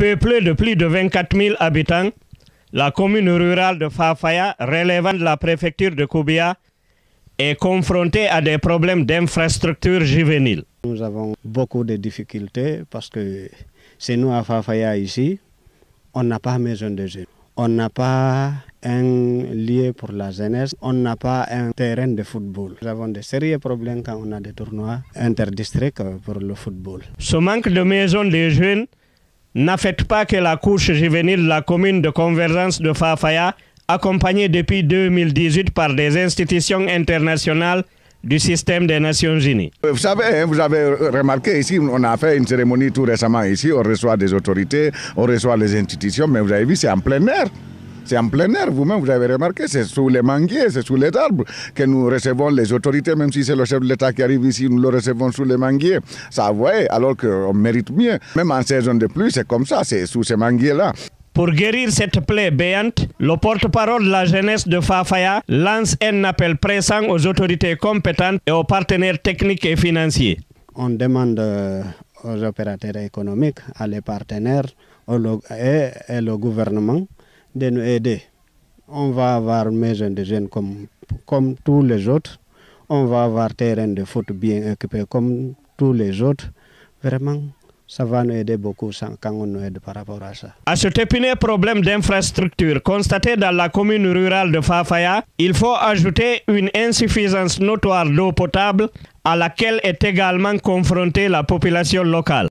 Peuplée de plus de 24 000 habitants, la commune rurale de Fafaya, relevant de la préfecture de Koubia, est confrontée à des problèmes d'infrastructure juvénile. Nous avons beaucoup de difficultés parce que c'est nous à Fafaya ici, on n'a pas maison de jeunes. on n'a pas un lieu pour la jeunesse, on n'a pas un terrain de football. Nous avons des sérieux problèmes quand on a des tournois interdistricts pour le football. Ce manque de maison de jeunes N'affecte pas que la couche juvénile de la commune de convergence de Fafaya, accompagnée depuis 2018 par des institutions internationales, du système des Nations Unies. Euh, vous savez, hein, vous avez remarqué ici, on a fait une cérémonie tout récemment ici, on reçoit des autorités, on reçoit les institutions, mais vous avez vu, c'est en plein air. C'est en plein air, vous-même, vous avez remarqué, c'est sous les manguiers, c'est sous les arbres que nous recevons les autorités, même si c'est le chef de l'État qui arrive ici, nous le recevons sous les manguiers. Ça, vous voyez, alors qu'on mérite mieux. Même en saison de pluie, c'est comme ça, c'est sous ces manguiers-là. Pour guérir cette plaie béante, le porte-parole de la jeunesse de Fafaya lance un appel pressant aux autorités compétentes et aux partenaires techniques et financiers. On demande euh, aux opérateurs économiques, à les partenaires et, et gouvernement de nous aider. On va avoir maison de jeunes comme, comme tous les autres. On va avoir terrain de foot bien occupé comme tous les autres. Vraiment, ça va nous aider beaucoup quand on nous aide par rapport à ça. À ce épineux problème d'infrastructure constaté dans la commune rurale de Fafaya, il faut ajouter une insuffisance notoire d'eau potable à laquelle est également confrontée la population locale.